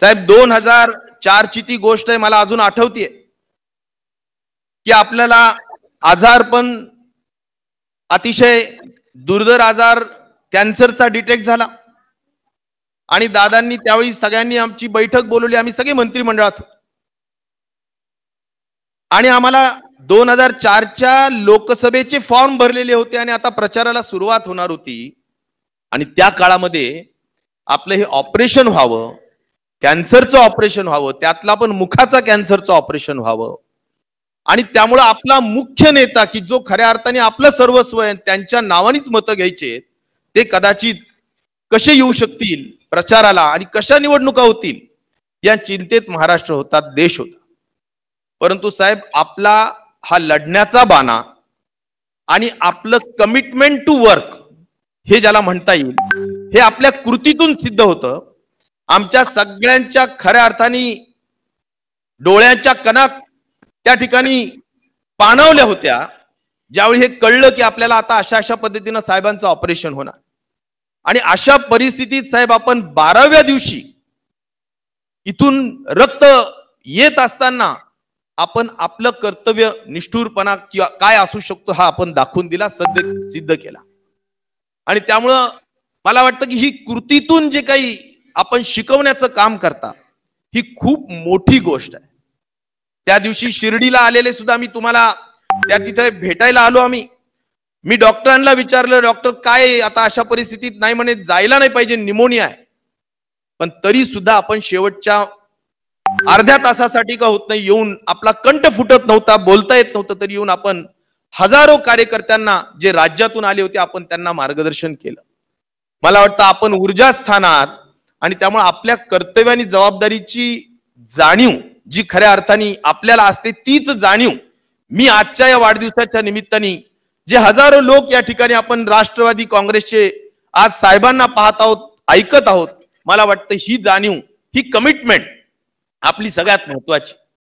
साहेब दोन हजार चारची ती गोष्ट आहे मला अजून आठवतीये की आपल्याला आजार पण अतिशय दुर्धर आजार कॅन्सरचा डिटेक्ट झाला आणि दादांनी त्यावेळी सगळ्यांनी आमची बैठक बोलवली आम्ही सगळे मंत्रिमंडळात आणि आम्हाला दोन हजार चारच्या लोकसभेचे फॉर्म भरलेले होते आणि आता प्रचाराला सुरुवात होणार होती आणि त्या काळामध्ये आपलं हे ऑपरेशन व्हावं कॅन्सरचं ऑपरेशन व्हावं त्यातला पण मुखाचा कॅन्सरचं ऑपरेशन व्हावं आणि त्यामुळं आपला मुख्य नेता की जो खऱ्या अर्थाने आपलं सर्वस्व आहे त्यांच्या नावानेच मतं घ्यायचे ते कदाचित कसे येऊ शकतील प्रचाराला आणि कशा निवडणुका होतील या चिंतेत महाराष्ट्र होता देश होता परंतु साहेब आपला हा लढण्याचा बाणा आणि आपलं कमिटमेंट टू वर्क हे ज्याला म्हणता येईल हे आपल्या कृतीतून सिद्ध होतं आमच्या सगळ्यांच्या खऱ्या अर्थाने डोळ्यांच्या कणाक त्या ठिकाणी पाणवल्या होत्या ज्यावेळी हे कळलं की आपल्याला आता अशा अशा पद्धतीनं साहेबांचं ऑपरेशन होणार आणि अशा परिस्थितीत साहेब आपण बाराव्या दिवशी इथून रक्त येत असताना आपण आपलं कर्तव्य निष्ठूरपणा किंवा काय असू शकतो हा आपण दाखवून दिला सध्या सिद्ध केला आणि त्यामुळं मला वाटतं की ही कृतीतून जे काही आपण शिकवण्याचं काम करता ही खूप मोठी गोष्ट आहे त्या दिवशी शिर्डीला आलेले सुद्धा मी तुम्हाला त्या तिथे भेटायला आलो आम्ही मी डॉक्टरांना विचारलं डॉक्टर काय आता अशा परिस्थितीत नाही म्हणे जायला नाही पाहिजे निमोनिया आहे पण तरी सुद्धा आपण शेवटच्या अर्ध्या तासासाठी का होत नाही येऊन आपला कंठ फुटत नव्हता बोलता येत नव्हतं तरी येऊन आपण हजारो कार्यकर्त्यांना जे राज्यातून आले होते आपण त्यांना मार्गदर्शन केलं मला वाटतं आपण ऊर्जा स्थानात आणि त्यामुळे आपल्या कर्तव्य आणि जबाबदारीची जाणीव जी खऱ्या अर्थाने आपल्याला असते तीच जाणीव मी आजच्या या वाढदिवसाच्या निमित्ताने जे हजारो लोक या ठिकाणी आपण राष्ट्रवादी काँग्रेसचे आज साहेबांना पाहत आहोत ऐकत आहोत मला वाटतं ही जाणीव ही कमिटमेंट आपली सगळ्यात महत्वाची